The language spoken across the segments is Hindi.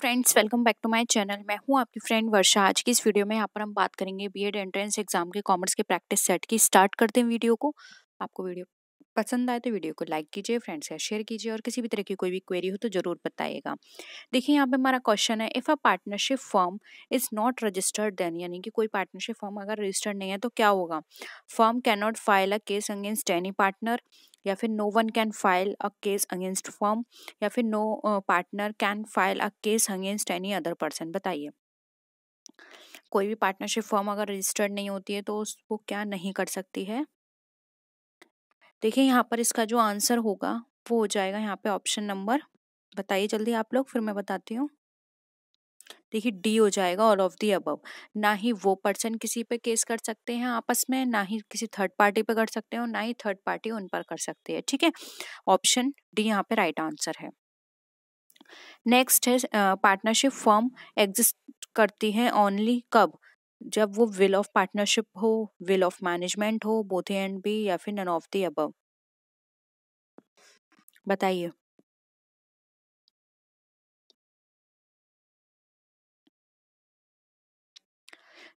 Friends welcome back to my channel मैं हूं आपकी फ्रेंड वर्षा आज की इस वीडियो में यहाँ पर हम बात करेंगे बीएड एंट्रेंस एग्जाम के कॉमर्स के प्रैक्टिस सेट की स्टार्ट करते हैं वीडियो को आपको वीडियो पसंद आए तो वीडियो को लाइक कीजिए फ्रेंड्स का शेयर कीजिए और किसी भी तरह की कोई भी क्वेरी हो तो ज़रूर बताइएगा देखिए यहाँ पे हमारा क्वेश्चन है if a partnership firm is not registered then यानी कि कोई पार्टनरशिप फॉर्म अगर रजिस्टर्ड नहीं है तो क्या होगा firm can not file a case against any partner या फिर no one can file a case against firm या फिर no partner can file a case against any other person बताइए कोई भी पार्टनरशिप फर्म अगर रजिस्टर्ड नहीं होती है तो उसको क्या नहीं कर सकती है देखिए यहाँ पर इसका जो आंसर होगा वो हो जाएगा यहाँ पे ऑप्शन नंबर बताइए जल्दी आप लोग फिर मैं बताती हूँ देखिए डी हो जाएगा ऑल ऑफ दी अबव ना ही वो पर्सन किसी पे केस कर सकते हैं आपस में ना ही किसी थर्ड पार्टी पे कर सकते हैं और ना ही थर्ड पार्टी उन पर कर सकते हैं ठीक है ऑप्शन डी यहाँ पे राइट आंसर है नेक्स्ट है पार्टनरशिप फॉर्म एग्जिस्ट करती है ओनली कब जब वो विल ऑफ पार्टनरशिप हो विल ऑफ मैनेजमेंट हो बोथ एंड बी या फिर नन ऑफ दी अबव बताइए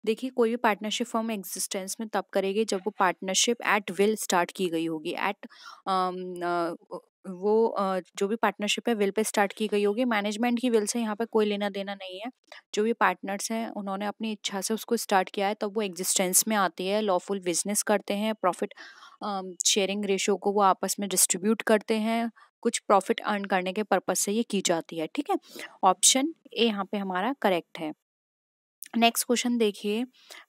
देखिए कोई भी पार्टनरशिप फॉर्म एग्जिस्टेंस में तब करेगी जब वो पार्टनरशिप एट विल स्टार्ट की गई होगी एट वो जो भी पार्टनरशिप है विल पे स्टार्ट की गई होगी मैनेजमेंट की विल से यहाँ पे कोई लेना देना नहीं है जो भी पार्टनर्स हैं उन्होंने अपनी इच्छा से उसको स्टार्ट किया है तब तो वो एग्जिस्टेंस में आती है लॉफुल बिजनेस करते हैं प्रॉफिट शेयरिंग रेशो को वो आपस में डिस्ट्रीब्यूट करते हैं कुछ प्रॉफिट अर्न करने के पर्पज से ये की जाती है ठीक है ऑप्शन ए यहाँ पे हमारा करेक्ट है नेक्स्ट क्वेश्चन देखिए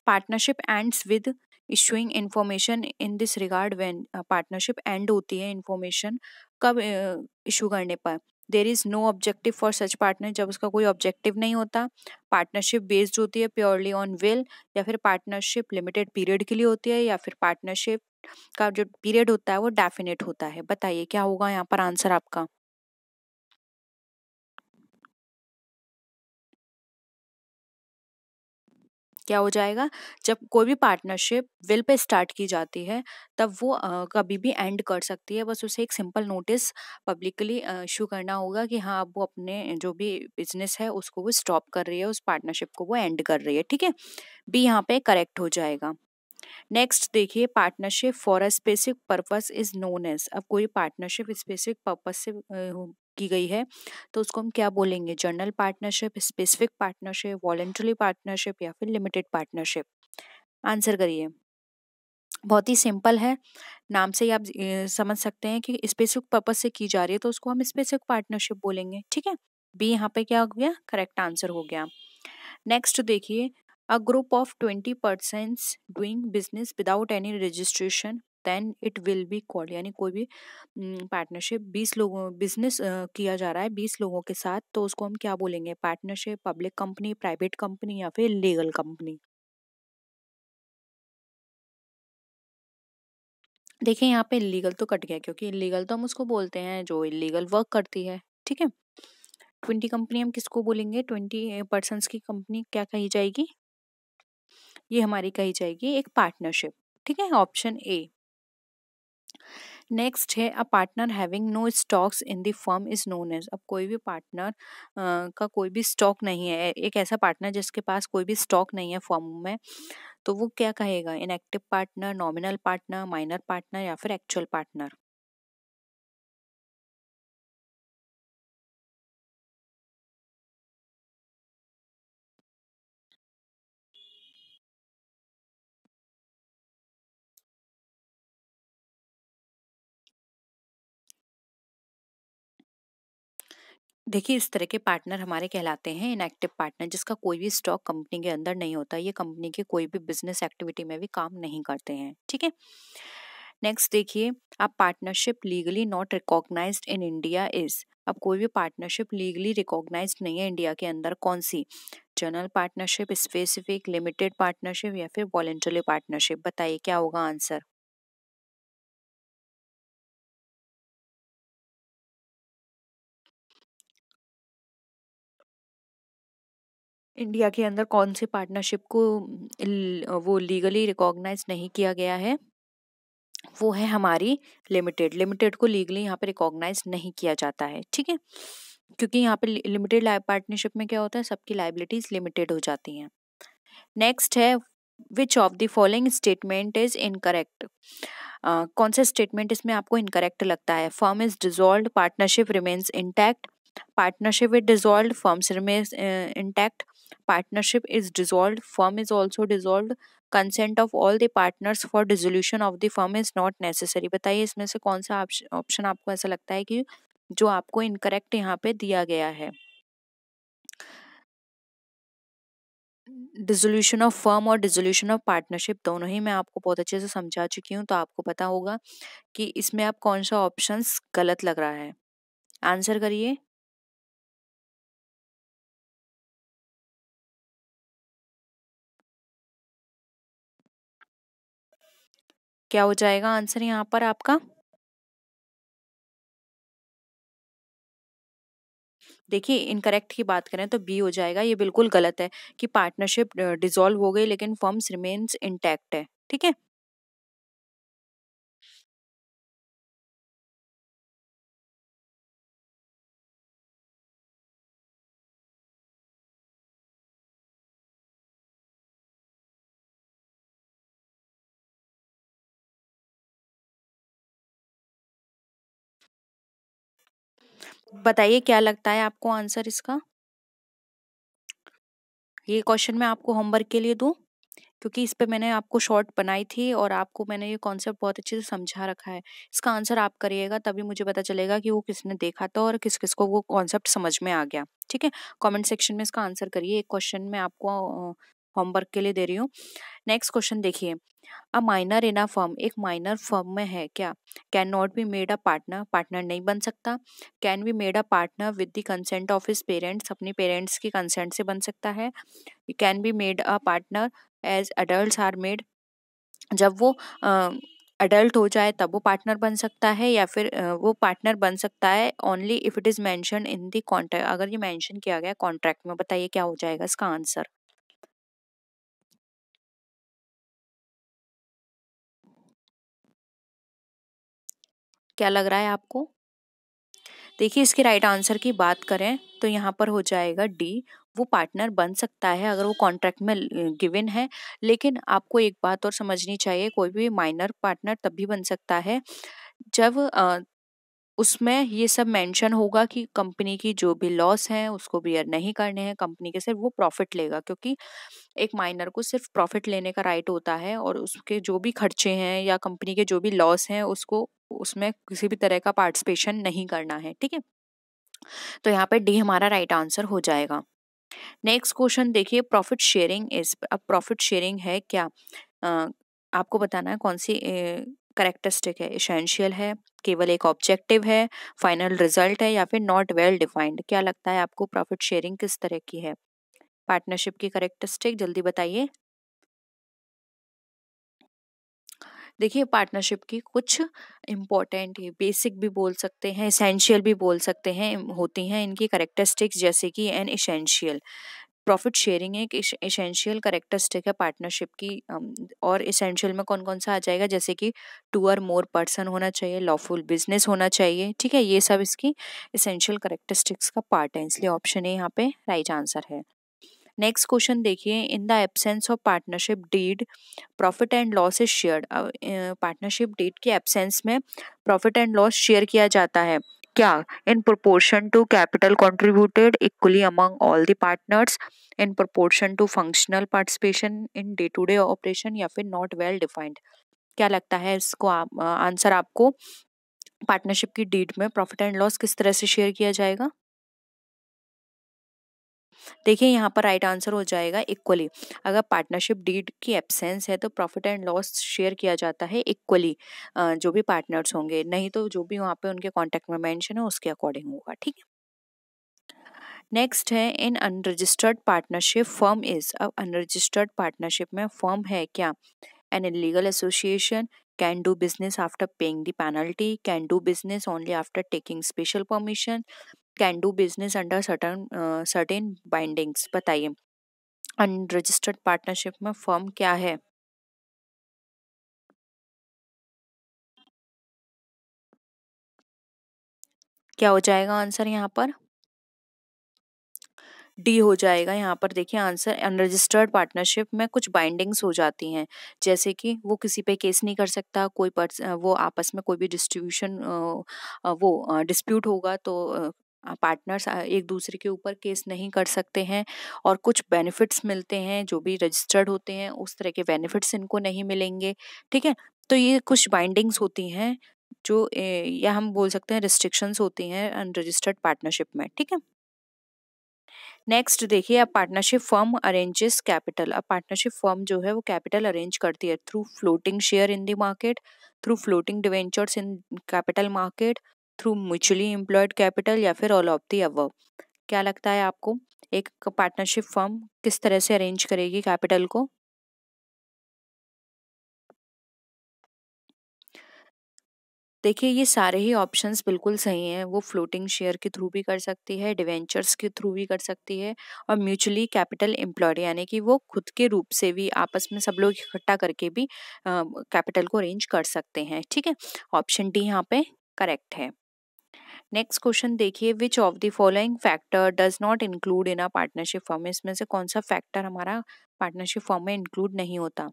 partnership ends with issuing information in this regard when partnership end होती है इन्फॉर्मेशन कब इशू करने पर there is no objective for such partner जब उसका कोई ऑब्जेक्टिव नहीं होता पार्टनरशिप बेस्ड होती है प्योरली ऑन विल या फिर पार्टनरशिप लिमिटेड पीरियड के लिए होती है या फिर पार्टनरशिप का जो पीरियड होता है वो डेफिनेट होता है बताइए क्या होगा यहाँ पर आंसर आपका क्या हो जाएगा जब कोई भी पार्टनरशिप विल पे स्टार्ट की जाती है तब वो आ, कभी भी एंड कर सकती है बस उसे एक सिंपल नोटिस पब्लिकली इशू करना होगा कि हाँ अब वो अपने जो भी बिजनेस है उसको वो स्टॉप कर रही है उस पार्टनरशिप को वो एंड कर रही है ठीक है बी यहाँ पे करेक्ट हो जाएगा नेक्स्ट देखिए partnership for a specific purpose is known as अब कोई पार्टनरशिप स्पेसिफिक पर्पस से की गई है तो उसको हम क्या बोलेंगे general partnership specific partnership voluntary partnership या फिर लिमिटेड पार्टनरशिप आंसर करिए बहुत ही सिंपल है नाम से ही आप समझ सकते हैं कि स्पेसिफिक पर्पज से की जा रही है तो उसको हम स्पेसिफिक पार्टनरशिप बोलेंगे ठीक है बी यहाँ पे क्या हो गया करेक्ट आंसर हो गया नेक्स्ट देखिए a group of twenty persons doing business without any registration then it will be called यानी कोई भी पार्टनरशिप बीस लोगों बिजनेस किया जा रहा है बीस लोगों के साथ तो उसको हम क्या बोलेंगे partnership public company private company या फिर लीगल कंपनी देखिए यहाँ पे इलीगल तो कट गया क्योंकि इलीगल तो हम उसको बोलते हैं जो इलीगल वर्क करती है ठीक है ट्वेंटी कंपनी हम किसको बोलेंगे ट्वेंटी पर्सन की कंपनी क्या कही जाएगी ये हमारी कही जाएगी एक पार्टनरशिप ठीक है ऑप्शन ए नेक्स्ट है a partner having no stocks in the firm is known as अब कोई भी पार्टनर का कोई भी स्टॉक नहीं है एक ऐसा पार्टनर जिसके पास कोई भी स्टॉक नहीं है फर्म में तो वो क्या कहेगा inactive partner nominal partner minor partner या फिर एक्चुअल पार्टनर देखिए इस तरह के पार्टनर हमारे कहलाते हैं इनएक्टिव पार्टनर जिसका कोई भी स्टॉक कंपनी के अंदर नहीं होता ये कंपनी के कोई भी बिजनेस एक्टिविटी में भी काम नहीं करते हैं ठीक है नेक्स्ट देखिए अब partnership legally not recognise in India is अब कोई भी पार्टनरशिप लीगली रिकॉग्नाइज नहीं है इंडिया के अंदर कौन सी general partnership specific limited partnership या फिर वॉलेंटरी पार्टनरशिप बताइए क्या होगा आंसर इंडिया के अंदर कौन से पार्टनरशिप को वो लीगली रिकॉग्नाइज नहीं किया गया है वो है हमारी लिमिटेड लिमिटेड को लीगली यहाँ पे रिकॉग्नाइज नहीं किया जाता है ठीक है क्योंकि यहाँ पे लिमिटेड पार्टनरशिप में क्या होता है सबकी लाइबिलिटीज लिमिटेड हो जाती हैं नेक्स्ट है which of the following statement is incorrect कौन सा स्टेटमेंट इसमें आपको इनकरेक्ट लगता है firm is dissolve partnership remains intact partnership with dissolve firms remains intact partnership is dissolved firm is also dissolved consent of all the partners for dissolution of the firm is not necessary बताइए इसमें से कौन सा ऑप्शन आपको ऐसा लगता है कि जो आपको इनकरेक्ट यहाँ पे दिया गया है डिजोल्यूशन ऑफ फर्म और डिजोल्यूशन ऑफ पार्टनरशिप दोनों ही मैं आपको बहुत अच्छे से समझा चुकी हूँ तो आपको पता होगा कि इसमें आप कौन सा ऑप्शन गलत लग रहा है आंसर करिए क्या हो जाएगा आंसर यहाँ पर आपका देखिए इनकरेक्ट की बात करें तो बी हो जाएगा ये बिल्कुल गलत है कि पार्टनरशिप डिजोल्व हो गई लेकिन फर्म्स रिमेन्स इंटैक्ट है ठीक है बताइए क्या लगता है आपको आंसर इसका ये क्वेश्चन मैं आपको होमवर्क के लिए दूं क्योंकि इस पर मैंने आपको शॉर्ट बनाई थी और आपको मैंने ये कॉन्सेप्ट बहुत अच्छे से समझा रखा है इसका आंसर आप करिएगा तभी मुझे पता चलेगा कि वो किसने देखा था और किस किस को वो कॉन्सेप्ट समझ में आ गया ठीक है कमेंट सेक्शन में इसका आंसर करिए एक क्वेश्चन मैं आपको होमवर्क के लिए दे रही हूँ नेक्स्ट क्वेश्चन देखिए a minor in a firm एक माइनर फर्म में है क्या can not be made a partner partner नहीं बन सकता can be made a partner with the consent of his parents अपने पेरेंट्स की कंसेंट से बन सकता है can be made a partner as adult are made जब वो अडल्ट uh, हो जाए तब वो पार्टनर बन सकता है या फिर uh, वो पार्टनर बन सकता है only if it is mention in the contract अगर ये मैंशन किया गया कॉन्ट्रैक्ट में बताइए क्या हो जाएगा इसका आंसर क्या लग रहा है आपको देखिए इसके राइट आंसर की बात करें तो यहाँ पर हो जाएगा डी वो पार्टनर बन सकता है अगर वो कॉन्ट्रैक्ट में गिवन है लेकिन आपको एक बात और समझनी चाहिए कोई भी माइनर पार्टनर तब भी बन सकता है जब आ, उसमें ये सब मेंशन होगा कि कंपनी की जो भी लॉस है उसको बियर नहीं करने हैं कंपनी के सिर्फ वो प्रॉफिट लेगा क्योंकि एक माइनर को सिर्फ प्रॉफिट लेने का राइट होता है और उसके जो भी खर्चे हैं या कंपनी के जो भी लॉस हैं उसको उसमें किसी भी तरह का पार्टिसिपेशन नहीं करना है ठीक है तो यहाँ पे डी हमारा राइट आंसर हो जाएगा नेक्स्ट क्वेश्चन देखिए प्रॉफिट शेयरिंग इज अब प्रॉफिट शेयरिंग है क्या आ, आपको बताना है कौन सी करेक्टरिस्टिक है इसेंशियल है केवल एक ऑब्जेक्टिव है फाइनल रिजल्ट है या फिर नॉट वेल डिफाइंड क्या लगता है आपको प्रॉफिट शेयरिंग किस तरह की है पार्टनरशिप की करेक्टरिस्टिक जल्दी बताइए देखिए पार्टनरशिप की कुछ इम्पोर्टेंट बेसिक भी बोल सकते हैं इसेंशियल भी बोल सकते हैं होती हैं इनकी करेक्टरिस्टिक्स जैसे कि एन इसेंशियल प्रॉफिट शेयरिंग एक इसेंशियल करेक्टरिस्टिक है पार्टनरशिप की और इसेंशियल में कौन कौन सा आ जाएगा जैसे कि टू और मोर पर्सन होना चाहिए लॉफुल बिजनेस होना चाहिए ठीक है ये सब इसकी इसेंशियल करेक्टरिस्टिक्स का पार्ट है इसलिए ऑप्शन ए यहाँ पे राइट आंसर है नेक्स्ट क्वेश्चन देखिए in the absence of partnership deed profit and loss is share partnership deed के एब्सेंस में प्रॉफिट एंड लॉस शेयर किया जाता है क्या in proportion to capital contributed equally among all the partners in proportion to functional participation in day to day operation या फिर नॉट वेल डिफाइंड क्या लगता है इसको आंसर आपको पार्टनरशिप की डीड में प्रॉफिट एंड लॉस किस तरह से शेयर किया जाएगा देखिए यहाँ पर राइट आंसर हो जाएगा इक्वली अगर पार्टनरशिप डीड की एब्सेंस है तो प्रॉफिट एंड लॉस शेयर किया जाता है इक्वली जो भी पार्टनर्स होंगे नहीं तो जो भी वहाँ पे उनके कॉन्टैक्ट में मैंशन है उसके अकॉर्डिंग होगा ठीक है नेक्स्ट है in unregistered partnership firm is अब अनरजिस्टर्ड पार्टनरशिप में फर्म है क्या an illegal association can do business after paying the penalty can do business only after taking special permission can do business under certain certain bindings बताइए अनरजिस्टर्ड पार्टनरशिप में फर्म क्या है क्या हो जाएगा आंसर यहाँ पर डी हो जाएगा यहाँ पर देखिए आंसर अनरजिस्टर्ड पार्टनरशिप में कुछ बाइंडिंग्स हो जाती हैं जैसे कि वो किसी पे केस नहीं कर सकता कोई पर्स वो आपस में कोई भी डिस्ट्रीब्यूशन वो डिस्प्यूट होगा तो पार्टनर्स एक दूसरे के ऊपर केस नहीं कर सकते हैं और कुछ बेनिफिट्स मिलते हैं जो भी रजिस्टर्ड होते हैं उस तरह के बेनिफिट्स इनको नहीं मिलेंगे ठीक है तो ये कुछ बाइंडिंग्स होती हैं जो या हम बोल सकते हैं रिस्ट्रिक्शंस होती हैं अनरजिस्टर्ड पार्टनरशिप में ठीक है नेक्स्ट देखिए अब पार्टनरशिप फर्म अरेंजेस कैपिटल अब पार्टनरशिप फर्म जो है वो कैपिटल अरेंज करती है through floating share in the market through floating debentures in capital market through mutually employed capital या फिर ऑल ऑफ दी अवव क्या लगता है आपको एक पार्टनरशिप फर्म किस तरह से अरेंज करेगी कैपिटल को देखिए ये सारे ही ऑप्शंस बिल्कुल सही हैं वो फ्लोटिंग शेयर के थ्रू भी कर सकती है डिवेंचर्स के थ्रू भी कर सकती है और म्यूचुअली कैपिटल एम्प्लॉयड यानी कि वो खुद के रूप से भी आपस में सब लोग इकट्ठा करके भी कैपिटल को अरेंज कर सकते हैं ठीक है ऑप्शन डी यहाँ पे करेक्ट है नेक्स्ट क्वेश्चन देखिए which of the following factor does not include in a partnership form इसमें से कौन सा फैक्टर हमारा पार्टनरशिप फॉर्म में इंक्लूड नहीं होता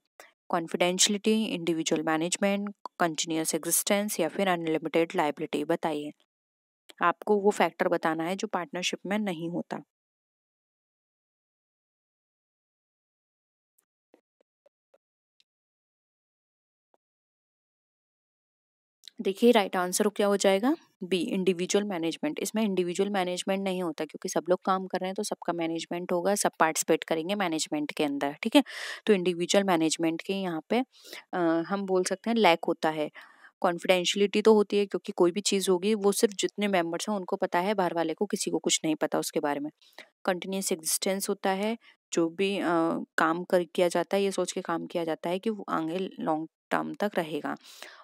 confidentiality individual management continuous existence या फिर अनलिमिटेड लाइबिलिटी बताइए आपको वो फैक्टर बताना है जो पार्टनरशिप में नहीं होता देखिए राइट आंसर क्या हो जाएगा बी इंडिविजुअल मैनेजमेंट इसमें इंडिविजुअल मैनेजमेंट नहीं होता क्योंकि सब लोग काम कर रहे हैं तो सबका मैनेजमेंट होगा सब पार्टिसिपेट करेंगे मैनेजमेंट के अंदर ठीक है तो इंडिविजुअल मैनेजमेंट के यहाँ पे आ, हम बोल सकते हैं लैक होता है कॉन्फिडेंशियलिटी तो होती है क्योंकि कोई भी चीज़ होगी वो सिर्फ जितने मेंबर्स हैं उनको पता है बाहर वाले को किसी को कुछ नहीं पता उसके बारे में कंटिन्यूस एग्जिस्टेंस होता है जो भी आ, काम कर किया जाता है ये सोच के काम किया जाता है कि वो आगे लॉन्ग टर्म तक रहेगा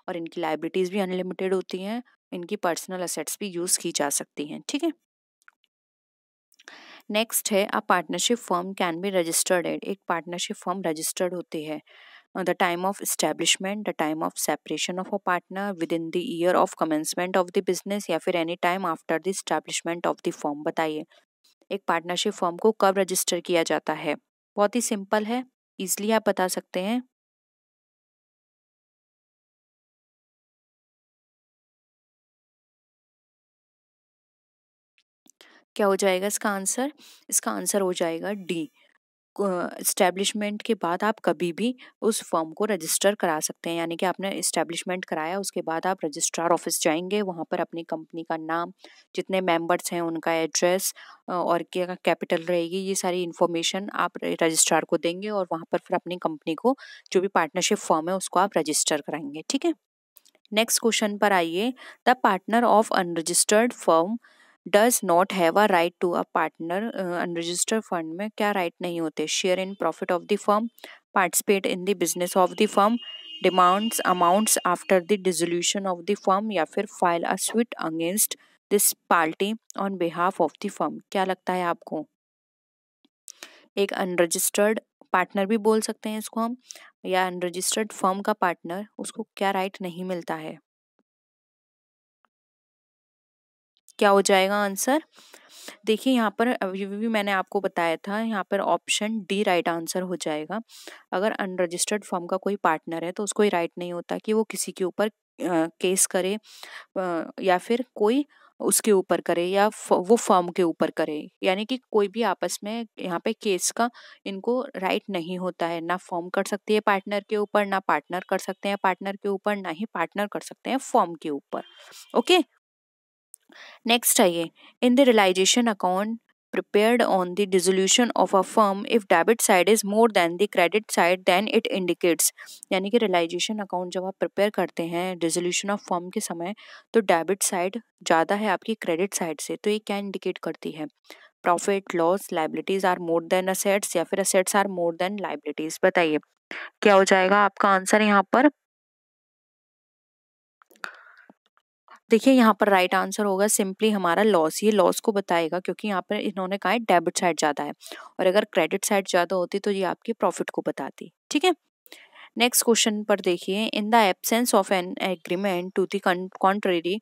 और इनकी लाइबिलिटीज़ भी अनलिमिटेड होती हैं इनकी पर्सनल असेट्स भी यूज़ की जा सकती हैं ठीक है नेक्स्ट है a partnership firm can be registered at एक पार्टनरशिप फर्म रजिस्टर्ड होती है the time of establishment the time of separation of a partner within the year of commencement of the business या फिर any time after the establishment of the form बताइए एक पार्टनरशिप फॉर्म को कब रजिस्टर किया जाता है बहुत ही सिंपल है इजली आप बता सकते हैं क्या हो जाएगा इसका आंसर इसका आंसर हो जाएगा डी इस्टेब्लिशमेंट के बाद आप कभी भी उस फॉर्म को रजिस्टर करा सकते हैं यानी कि आपने इस्टेब्लिशमेंट कराया उसके बाद आप रजिस्ट्रार ऑफिस जाएंगे वहाँ पर अपनी कंपनी का नाम जितने मेंबर्स हैं उनका एड्रेस और क्या कैपिटल रहेगी ये सारी इन्फॉर्मेशन आप रजिस्ट्रार को देंगे और वहाँ पर फिर अपनी कंपनी को जो भी पार्टनरशिप फॉर्म है उसको आप रजिस्टर कराएंगे ठीक है नेक्स्ट क्वेश्चन पर आइए the partner of unregistered form does not have a right to a partner unregistered fund में क्या राइट नहीं होते share in profit of the firm participate in the business of the firm demands amounts after the dissolution of the firm या फिर file a suit against this party on behalf of the firm क्या लगता है आपको एक अनरजिस्टर्ड पार्टनर भी बोल सकते हैं इसको हम या अनरजिस्टर्ड फर्म का पार्टनर उसको क्या राइट नहीं मिलता है क्या हो जाएगा आंसर देखिए यहाँ पर अभी भी मैंने आपको बताया था यहाँ पर ऑप्शन डी राइट आंसर हो जाएगा अगर अनरजिस्टर्ड फॉर्म का कोई पार्टनर है तो उसको ही राइट नहीं होता कि वो किसी के ऊपर केस करे या फिर कोई उसके ऊपर करे या वो फॉर्म के ऊपर करे यानी कि कोई भी आपस में यहाँ पे केस का इनको राइट नहीं होता है ना फॉर्म कर सकती है पार्टनर के ऊपर ना पार्टनर कर सकते हैं पार्टनर के ऊपर ना ही पार्टनर कर सकते हैं फॉर्म के ऊपर ओके नेक्स्ट आइए in the realisation account prepared on the dissolution of a firm if debit side is more than the credit side then it indicates यानी कि रियलाइजेशन अकाउंट जब आप प्रिपेयर करते हैं डिसोल्यूशन ऑफ फर्म के समय तो डेबिट साइड ज़्यादा है आपकी क्रेडिट साइड से तो ये क्या इंडिकेट करती है profit loss liabilities are more than assets या फिर assets are more than liabilities बताइए क्या हो जाएगा आपका आंसर यहाँ पर देखिए यहाँ पर राइट आंसर होगा सिंपली हमारा लॉस ये लॉस को बताएगा क्योंकि यहाँ पर इन्होंने कहा है डेबिट साइड ज़्यादा है और अगर क्रेडिट साइड ज़्यादा होती तो ये आपकी प्रॉफिट को बताती ठीक है नेक्स्ट क्वेश्चन पर देखिए in the absence of an agreement to the contrary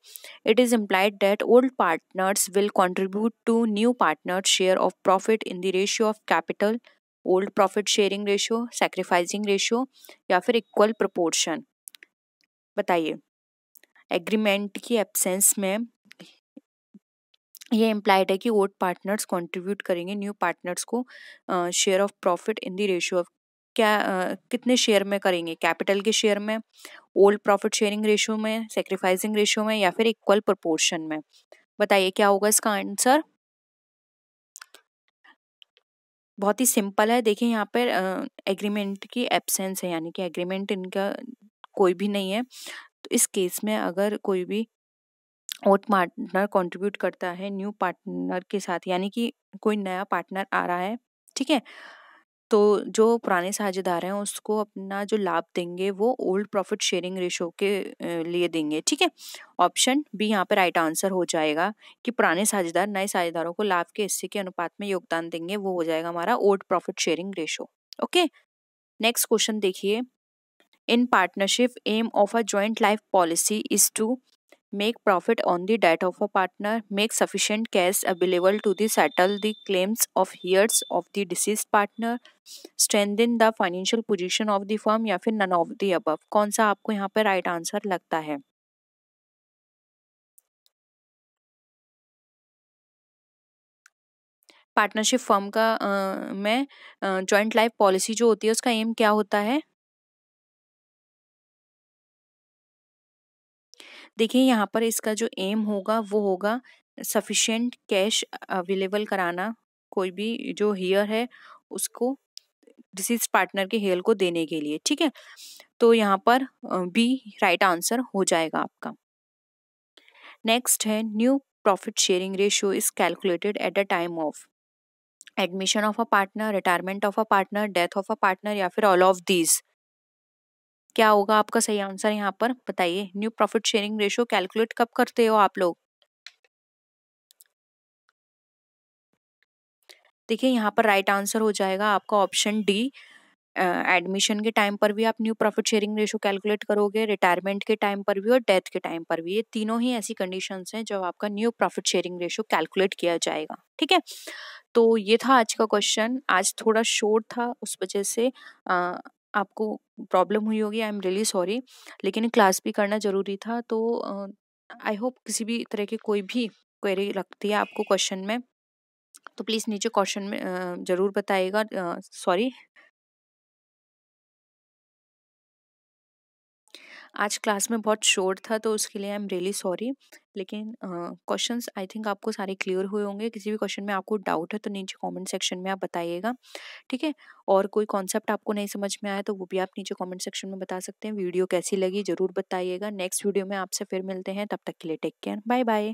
it is implied that old partners will contribute to new partner share of profit in the ratio of capital old profit sharing ratio sacrificing ratio या फिर इक्वल प्रपोर्शन बताइए एग्रीमेंट की एब्सेंस में ये इम्प्लाइड है कि ओट पार्टनर्स कंट्रीब्यूट करेंगे न्यू पार्टनर्स को share of profit in the ratio of क्या uh, कितने शेयर में करेंगे कैपिटल के शेयर में ओल्ड प्रॉफिट शेयरिंग रेशियो में सेक्रीफाइसिंग रेशियो में या फिर इक्वल प्रोपोर्शन में बताइए क्या होगा इसका आंसर बहुत ही सिंपल है देखिए यहाँ पर एग्रीमेंट uh, की एब्सेंस है यानी कि एग्रीमेंट इनका कोई भी नहीं है तो इस केस में अगर कोई भी ओट पार्टनर कंट्रीब्यूट करता है न्यू पार्टनर के साथ यानी कि कोई नया पार्टनर आ रहा है ठीक है तो जो पुराने साझेदार हैं उसको अपना जो लाभ देंगे वो ओल्ड प्रॉफिट शेयरिंग रेशो के लिए देंगे ठीक है ऑप्शन बी यहाँ पर राइट आंसर हो जाएगा कि पुराने साझेदार नए साझेदारों को लाभ के हिस्से के अनुपात में योगदान देंगे वो हो जाएगा हमारा old profit sharing ratio okay next question देखिए In partnership, aim of a joint life policy is to make profit on the death of a partner, make sufficient cash available to the settle the claims of heirs of the deceased partner, strengthen the financial position of the firm या फिर none of the above. कौन सा आपको यहाँ पे right answer लगता है पार्टनरशिप फर्म का आ, में जॉइंट लाइफ पॉलिसी जो होती है उसका एम क्या होता है देखिए यहाँ पर इसका जो एम होगा वो होगा सफिशेंट कैश अवेलेबल कराना कोई भी जो हेयर है उसको डिसीज पार्टनर के हेयर को देने के लिए ठीक है तो यहाँ पर बी राइट आंसर हो जाएगा आपका नेक्स्ट है new profit sharing ratio is calculated at the time of admission of a partner retirement of a partner death of a partner या फिर ऑल ऑफ दीज क्या होगा आपका सही आंसर यहाँ पर बताइए new profit sharing ratio calculate कब करते हो आप लोग देखिए यहाँ पर राइट आंसर हो जाएगा आपका ऑप्शन डी एडमिशन के टाइम पर भी आप new profit sharing ratio calculate करोगे रिटायरमेंट के टाइम पर भी और डेथ के टाइम पर भी ये तीनों ही ऐसी कंडीशंस हैं जब आपका new profit sharing ratio calculate किया जाएगा ठीक है तो ये था आज का क्वेश्चन आज थोड़ा शोर्ट था उस वजह से आ, आपको प्रॉब्लम हुई होगी आई एम रियली सॉरी लेकिन क्लास भी करना ज़रूरी था तो आई होप किसी भी तरह की कोई भी क्वेरी लगती है आपको क्वेश्चन में तो प्लीज़ नीचे क्वेश्चन में ज़रूर बताइएगा सॉरी आज क्लास में बहुत शोर था तो उसके लिए आई एम रियली सॉरी लेकिन क्वेश्चन आई थिंक आपको सारे क्लियर हुए होंगे किसी भी क्वेश्चन में आपको डाउट है तो नीचे कमेंट सेक्शन में आप बताइएगा ठीक है और कोई कॉन्सेप्ट आपको नहीं समझ में आया तो वो भी आप नीचे कमेंट सेक्शन में बता सकते हैं वीडियो कैसी लगी ज़रूर बताइएगा नेक्स्ट वीडियो में आपसे फिर मिलते हैं तब तक के लिए टेक केयर बाय बाय